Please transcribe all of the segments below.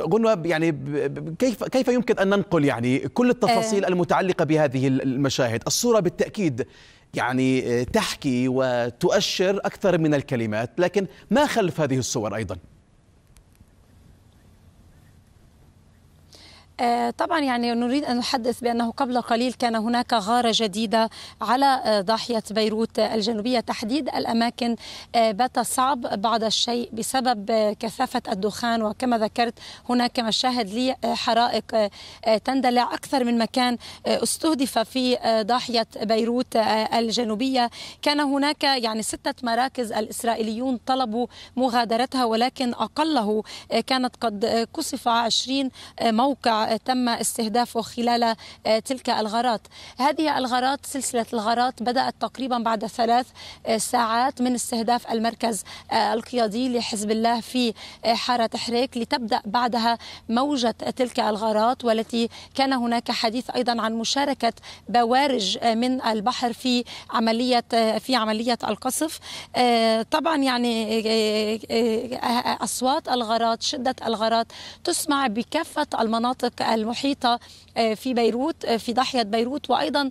غنوة يعني كيف كيف يمكن ان ننقل يعني كل التفاصيل آه. المتعلقه بهذه المشاهد الصوره بالتاكيد يعني تحكي وتؤشر اكثر من الكلمات لكن ما خلف هذه الصور ايضا آه، طبعا يعني نريد أن نحدث بأنه قبل قليل كان هناك غارة جديدة على آه، ضاحية بيروت الجنوبية تحديد الأماكن آه، بات صعب بعض الشيء بسبب كثافة الدخان وكما ذكرت هناك مشاهد لحرائق تندلع أكثر من مكان استهدف في ضاحية بيروت الجنوبية كان هناك يعني ستة مراكز الإسرائيليون طلبوا مغادرتها ولكن أقله كانت قد قصف 20 موقع تم استهدافه خلال آه، تلك الغارات هذه الغارات سلسلة الغارات بدأت تقريبا بعد ثلاث آه، ساعات من استهداف المركز آه، القيادي لحزب الله في حارة تحريك لتبدأ بعدها موجة تلك الغارات والتي كان هناك حديث أيضا عن مشاركة بوارج من البحر في عملية في عملية القصف طبعا يعني أصوات الغارات شدة الغارات تسمع بكافة المناطق المحيطة آه، في بيروت آه، في ضاحية بيروت وأيضا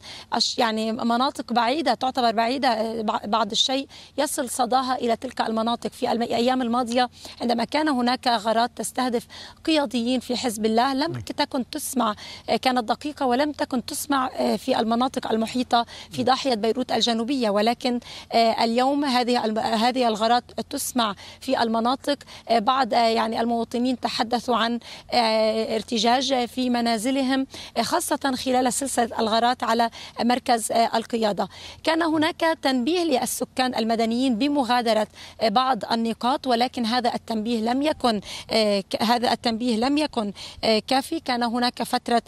يعني مناطق بعيدة تعتبر بعيدة آه، بعض الشيء يصل صداها إلى تلك المناطق في الأيام الماضية عندما كان هناك غارات تستهدف قياديين في حزب الله لم نعم. تكن تسمع كانت دقيقة ولم تكن تسمع في المناطق المحيطة في نعم. ضاحية بيروت الجنوبية ولكن اليوم هذه هذه الغارات تسمع في المناطق بعض يعني المواطنين تحدثوا عن ارتجاج في منازلهم آه، خاصة خلال سلسلة الغارات على مركز آه، القيادة كان هناك تنبيه للسكان المدنيين بمغادرة آه، بعض النقاط ولكن هذا التنبيه لم يكن هذا التنبيه لم يكن كافي كان هناك فترة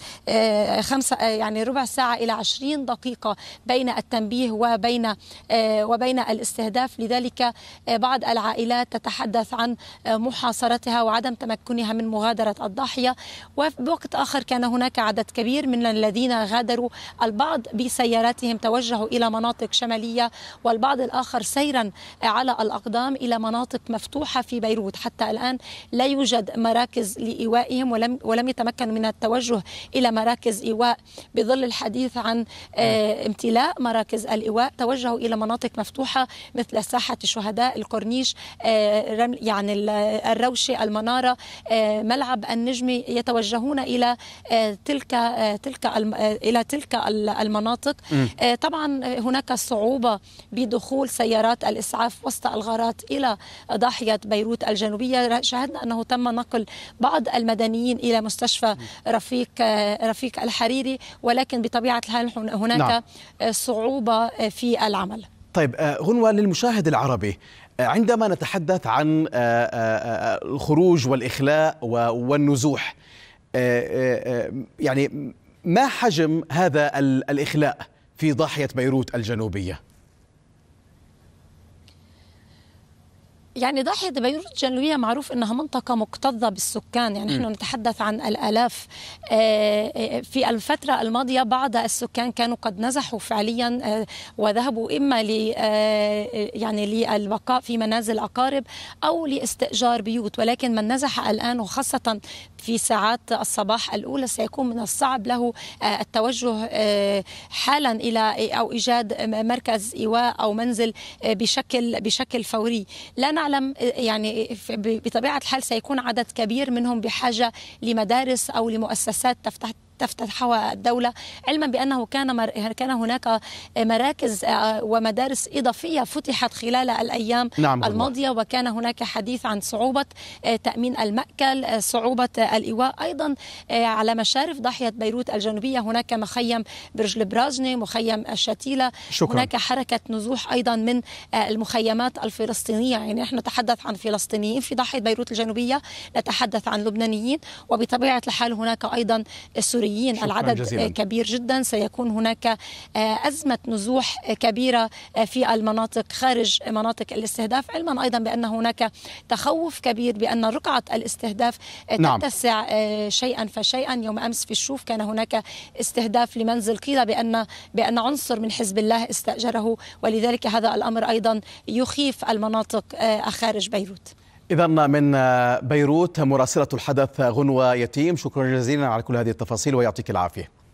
خمسة يعني ربع ساعة إلى عشرين دقيقة بين التنبيه وبين وبين الاستهداف لذلك بعض العائلات تتحدث عن محاصرتها وعدم تمكنها من مغادرة الضاحية وقت آخر كان هناك عدد كبير من الذين غادروا البعض بسياراتهم توجهوا إلى مناطق شمالية والبعض الآخر سيرا على الأقدام إلى مناطق مفتوحة في بيروت حتى الآن لا يوجد مراكز لإيوائهم ولم, ولم يتمكنوا من التوجه إلى مراكز إيواء بظل الحديث عن آه، امتلاء مراكز الإيواء توجهوا إلى مناطق مفتوحة مثل ساحة الشهداء الكورنيش آه، يعني الروشة المنارة آه، ملعب النجمي يتوجهون يذهبون آه، آه، آه، الى تلك تلك الى تلك المناطق طبعا هناك صعوبه بدخول سيارات الاسعاف وسط الغارات الى ضاحيه بيروت الجنوبيه شاهدنا انه تم نقل بعض المدنيين الى مستشفى رفيق رفيق الحريري ولكن بطبيعه الحال هناك نعم. صعوبه في العمل طيب غنوة للمشاهد العربي عندما نتحدث عن الخروج والإخلاء والنزوح آه، آه، آه، يعني ما حجم هذا الإخلاء في ضاحية بيروت الجنوبية؟ يعني ضاحية بيروت الجنوبية معروف أنها منطقة مكتظة بالسكان يعني نحن نتحدث عن الآلاف آه، آه، في الفترة الماضية بعض السكان كانوا قد نزحوا فعليا آه، وذهبوا إما ل يعني للبقاء في منازل أقارب أو لاستئجار بيوت ولكن من نزح الآن وخاصة في ساعات الصباح الأولى سيكون من الصعب له التوجه حالا إلى أو إيجاد مركز إيواء أو منزل بشكل بشكل فوري لا نعلم نعلم يعني بطبيعه الحال سيكون عدد كبير منهم بحاجه لمدارس او لمؤسسات تفتح تفتتحها الدولة علما بأنه كان مر... كان هناك آه، مراكز آه، ومدارس إضافية فتحت خلال الأيام نعم الماضية الله. وكان هناك حديث عن صعوبة آه، تأمين المأكل صعوبة الإيواء أيضا على مشارف ضاحية بيروت الجنوبية هناك مخيم برج البراجنة مخيم الشتيلة شكرا. هناك حركة نزوح أيضا من المخيمات الفلسطينية يعني نحن نتحدث عن فلسطينيين في ضاحية بيروت الجنوبية نتحدث عن لبنانيين وبطبيعة الحال هناك أيضا السوريين السوريين العدد جزيلا. كبير جدا سيكون هناك آه، أزمة نزوح كبيرة آه، في المناطق خارج مناطق الاستهداف علما أيضا بأن هناك تخوف كبير بأن رقعة الاستهداف آه، نعم. تتسع نعم. شيئا فشيئا يوم أمس في الشوف كان هناك استهداف لمنزل قيل بأن بأن عنصر من حزب الله استأجره ولذلك هذا الأمر أيضا يخيف المناطق خارج بيروت إذا من بيروت مراسلة الحدث غنوة يتيم شكرا جزيلا على كل هذه التفاصيل ويعطيك العافية